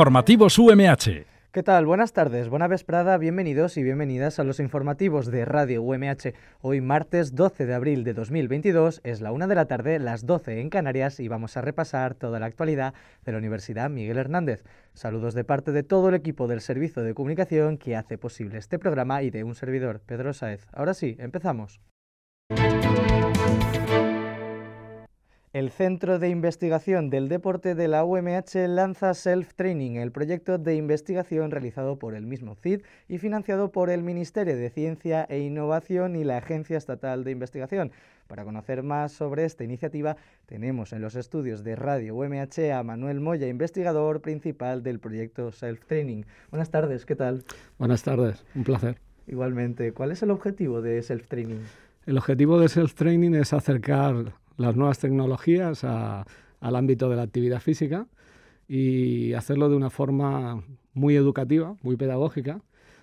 Informativos UMH. ¿Qué tal? Buenas tardes, buena vesprada, bienvenidos y bienvenidas a los informativos de Radio UMH. Hoy martes 12 de abril de 2022 es la una de la tarde, las 12 en Canarias y vamos a repasar toda la actualidad de la Universidad Miguel Hernández. Saludos de parte de todo el equipo del Servicio de Comunicación que hace posible este programa y de un servidor, Pedro Saez. Ahora sí, empezamos. El Centro de Investigación del Deporte de la UMH lanza Self Training, el proyecto de investigación realizado por el mismo CID y financiado por el Ministerio de Ciencia e Innovación y la Agencia Estatal de Investigación. Para conocer más sobre esta iniciativa, tenemos en los estudios de Radio UMH a Manuel Moya, investigador principal del proyecto Self Training. Buenas tardes, ¿qué tal? Buenas tardes, un placer. Igualmente, ¿cuál es el objetivo de Self Training? El objetivo de Self Training es acercar las nuevas tecnologías al ámbito de la actividad física y hacerlo de una forma muy educativa, muy pedagógica,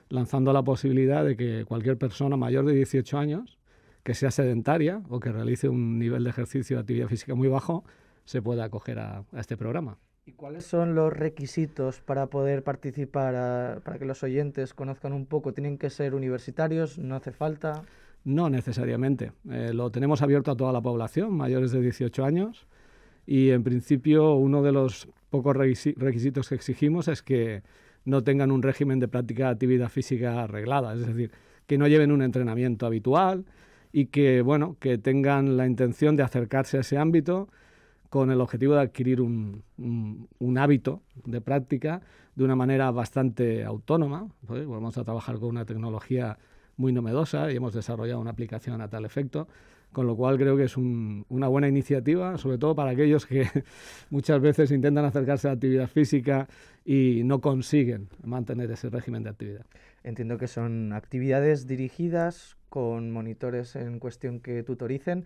lanzando la posibilidad de que cualquier persona mayor de 18 años que sea sedentaria o que realice un nivel de ejercicio de actividad física muy bajo se pueda acoger a, este programa. ¿Y cuáles son los requisitos para poder participar, para que los oyentes conozcan un poco? ¿Tienen que ser universitarios? ¿No hace falta? No necesariamente. Eh, lo tenemos abierto a toda la población, mayores de 18 años, y en principio uno de los pocos requisitos que exigimos es que no tengan un régimen de práctica de actividad física arreglada, es decir, que no lleven un entrenamiento habitual y que, bueno, que tengan la intención de acercarse a ese ámbito con el objetivo de adquirir un, hábito de práctica de una manera bastante autónoma. vamos a trabajar con una tecnología muy novedosa y hemos desarrollado una aplicación a tal efecto. Con lo cual creo que es una buena iniciativa, sobre todo para aquellos que muchas veces intentan acercarse a la actividad física y no consiguen mantener ese régimen de actividad. Entiendo que son actividades dirigidas con monitores en cuestión que tutoricen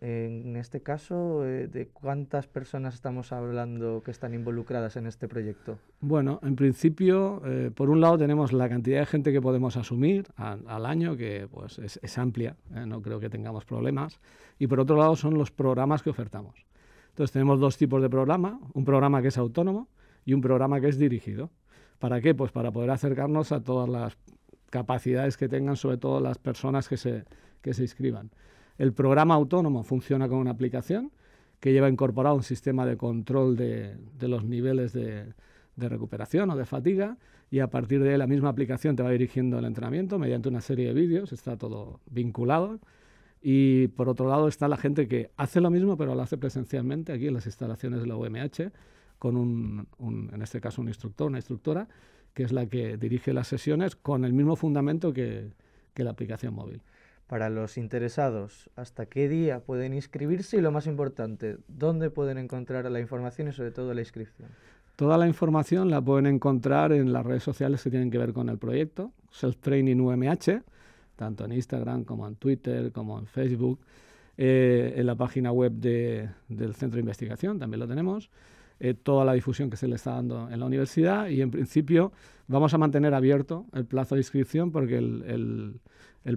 en este caso, eh, ¿de cuántas personas estamos hablando que están involucradas en este proyecto? Bueno, en principio, eh, por un lado tenemos la cantidad de gente que podemos asumir al año, que pues es, amplia, eh, no creo que tengamos problemas. Y por otro lado son los programas que ofertamos. Entonces tenemos dos tipos de programa, un programa que es autónomo y un programa que es dirigido. ¿Para qué? Pues para poder acercarnos a todas las capacidades que tengan, sobre todo las personas que se, que se inscriban. El programa autónomo funciona con una aplicación que lleva incorporado un sistema de control de, los niveles de, recuperación o de fatiga y a partir de ahí la misma aplicación te va dirigiendo el entrenamiento mediante una serie de vídeos, está todo vinculado. Y por otro lado está la gente que hace lo mismo pero lo hace presencialmente aquí en las instalaciones de la UMH con en este caso un instructor, una instructora, que es la que dirige las sesiones con el mismo fundamento que la aplicación móvil para los interesados, ¿hasta qué día pueden inscribirse? Y lo más importante, ¿dónde pueden encontrar la información y sobre todo la inscripción? Toda la información la pueden encontrar en las redes sociales que tienen que ver con el proyecto, Self Training UMH, em tanto en Instagram como en Twitter, como en Facebook, eh, en la página web del Centro de Investigación también lo tenemos. Eh, toda la difusión que se le está dando en la universidad y en principio vamos a mantener abierto el plazo de inscripción porque el,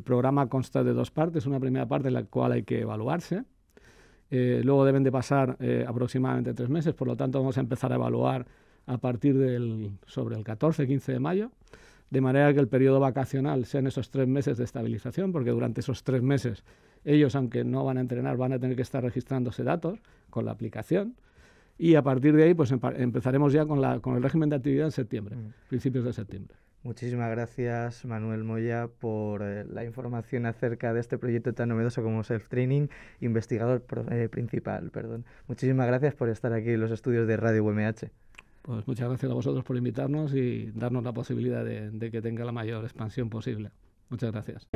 programa consta de dos partes. Una primera parte en la cual hay que evaluarse. Eh, luego deben de pasar eh, aproximadamente tres meses, por lo tanto vamos a empezar a evaluar a partir del sobre el 14-15 de mayo, de manera que el periodo vacacional sean esos tres meses de estabilización, porque durante esos tres meses ellos, aunque no van a entrenar, van a tener que estar registrándose datos con la aplicación y a partir de ahí pues empezaremos ya con, la, con el régimen de actividad en septiembre, mm. principios de septiembre. Muchísimas gracias Manuel Moya por eh, la información acerca de este proyecto tan novedoso como Self Training, investigador eh, principal, perdón. Muchísimas gracias por estar aquí en los estudios de Radio UMH. Pues muchas gracias a vosotros por invitarnos y darnos la posibilidad de que tenga la mayor expansión posible. Muchas gracias.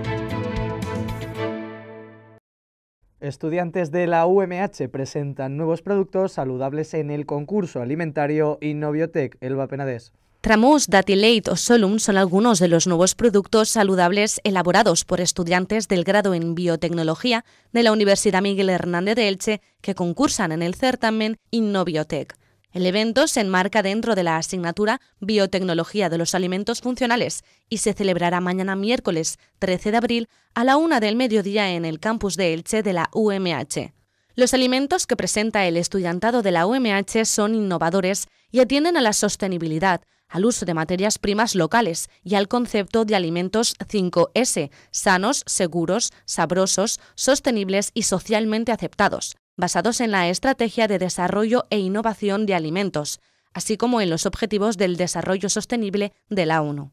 Estudiantes de la UMH presentan nuevos productos saludables en el concurso alimentario InnoBiotech. Elba Penades. Tramus, Datileit o Solum son algunos de los nuevos productos saludables elaborados por estudiantes del grado en biotecnología de la Universidad Miguel Hernández de Elche que concursan en el certamen InnoBiotech. El evento se enmarca dentro de la asignatura Biotecnología de los Alimentos Funcionales y se celebrará mañana miércoles 13 de abril a la una del mediodía en el campus de Elche de la UMH. Los alimentos que presenta el estudiantado de la UMH son innovadores y atienden a la sostenibilidad, al uso de materias primas locales y al concepto de alimentos 5S, sanos, seguros, sabrosos, sostenibles y socialmente aceptados basados en la Estrategia de Desarrollo e Innovación de Alimentos, así como en los Objetivos del Desarrollo Sostenible de la ONU.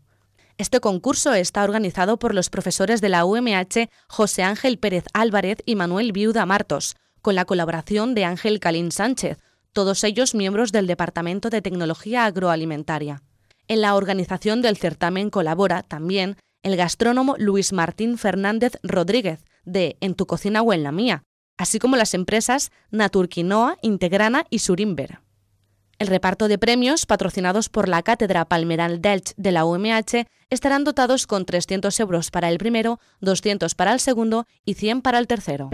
Este concurso está organizado por los profesores de la UMH José Ángel Pérez Álvarez y Manuel Viuda Martos, con la colaboración de Ángel Calín Sánchez, todos ellos miembros del Departamento de Tecnología Agroalimentaria. En la organización del certamen colabora también el gastrónomo Luis Martín Fernández Rodríguez, de En tu cocina o en la mía, así como las empresas Naturquinoa, Integrana y Surimber. El reparto de premios, patrocinados por la Cátedra Palmeral d'Elche de la UMH, estarán dotados con 300 euros para el primero, 200 para el segundo y 100 para el tercero.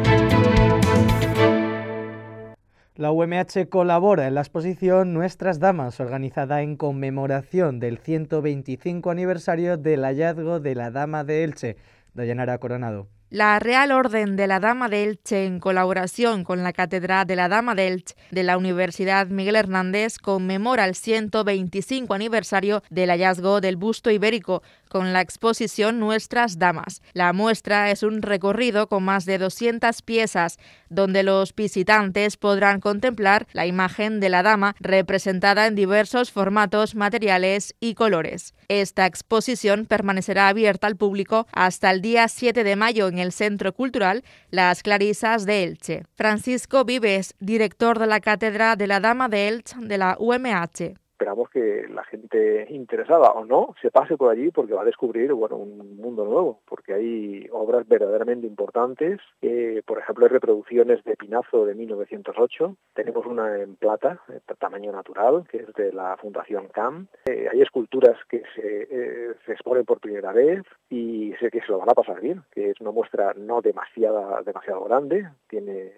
La UMH colabora en la exposición Nuestras Damas, organizada en conmemoración del 125 aniversario del hallazgo de la Dama de Elche, Dayanara Coronado. La Real Orden de la Dama de Elche, en colaboración con la Catedral de la Dama de Elche de la Universidad Miguel Hernández, conmemora el 125 aniversario del hallazgo del busto ibérico con la exposición Nuestras Damas. La muestra es un recorrido con más de 200 piezas, donde los visitantes podrán contemplar la imagen de la dama representada en diversos formatos, materiales y colores. Esta exposición permanecerá abierta al público hasta el día 7 de mayo en el Centro Cultural Las Clarisas de Elche. Francisco Vives, director de la Cátedra de la Dama de Elche de la UMH esperamos que la gente interesada o no se pase por allí porque va a descubrir bueno, un mundo nuevo, porque hay obras verdaderamente importantes, eh, por ejemplo, hay reproducciones de Pinazo de 1908, tenemos una en plata, eh, tamaño natural, que es de la Fundación CAM, eh, hay esculturas que se, se, exponen por primera vez y sé que se lo van a pasar bien, que es una muestra no demasiada, demasiado grande, tiene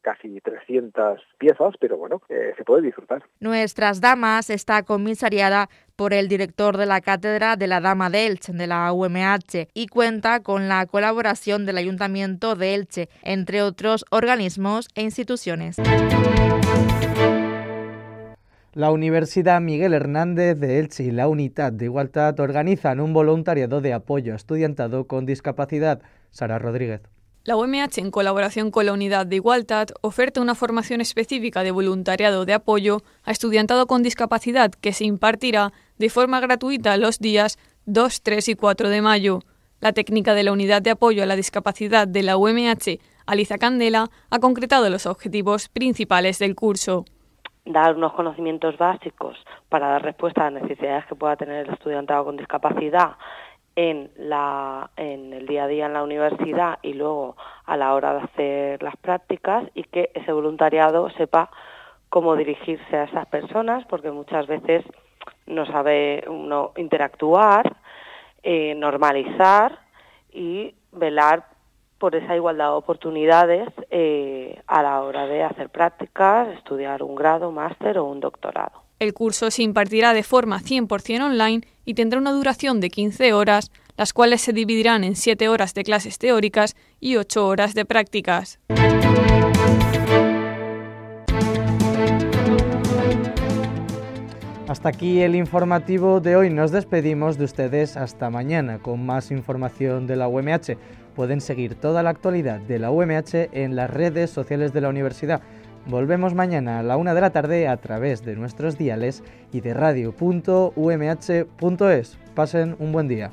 casi 300 piezas, pero bueno, eh, se puede disfrutar. Nuestras Damas está comisariada por el director de la Cátedra de la Dama de Elche, de la UMH, y cuenta con la colaboración del Ayuntamiento de Elche, entre otros organismos e instituciones. La Universidad Miguel Hernández de Elche y la Unidad de Igualdad organizan un voluntariado de apoyo a estudiantado con discapacidad. Sara Rodríguez. La UMH, en colaboración con la Unidad de Igualdad, oferta una formación específica de voluntariado de apoyo a estudiantado con discapacidad que se impartirá de forma gratuita los días 2, 3 y 4 de mayo. La técnica de la Unidad de Apoyo a la Discapacidad de la UMH, Aliza Candela, ha concretado los objetivos principales del curso dar unos conocimientos básicos para dar respuesta a las necesidades que pueda tener el estudiantado con discapacidad en, la, en el día a día en la universidad y luego a la hora de hacer las prácticas y que ese voluntariado sepa cómo dirigirse a esas personas, porque muchas veces no sabe uno interactuar, eh, normalizar y velar por esa igualdad de oportunidades eh, a la hora de hacer prácticas, estudiar un grado, máster o un doctorado. El curso se impartirá de forma 100% online y tendrá una duración de 15 horas, las cuales se dividirán en 7 horas de clases teóricas y 8 horas de prácticas. Hasta aquí el informativo de hoy. Nos despedimos de ustedes hasta mañana con más información de la UMH. Pueden seguir toda la actualidad de la UMH en las redes sociales de la universidad. Volvemos mañana a la una de la tarde a través de nuestros diales y de radio.umh.es. Pasen un buen día.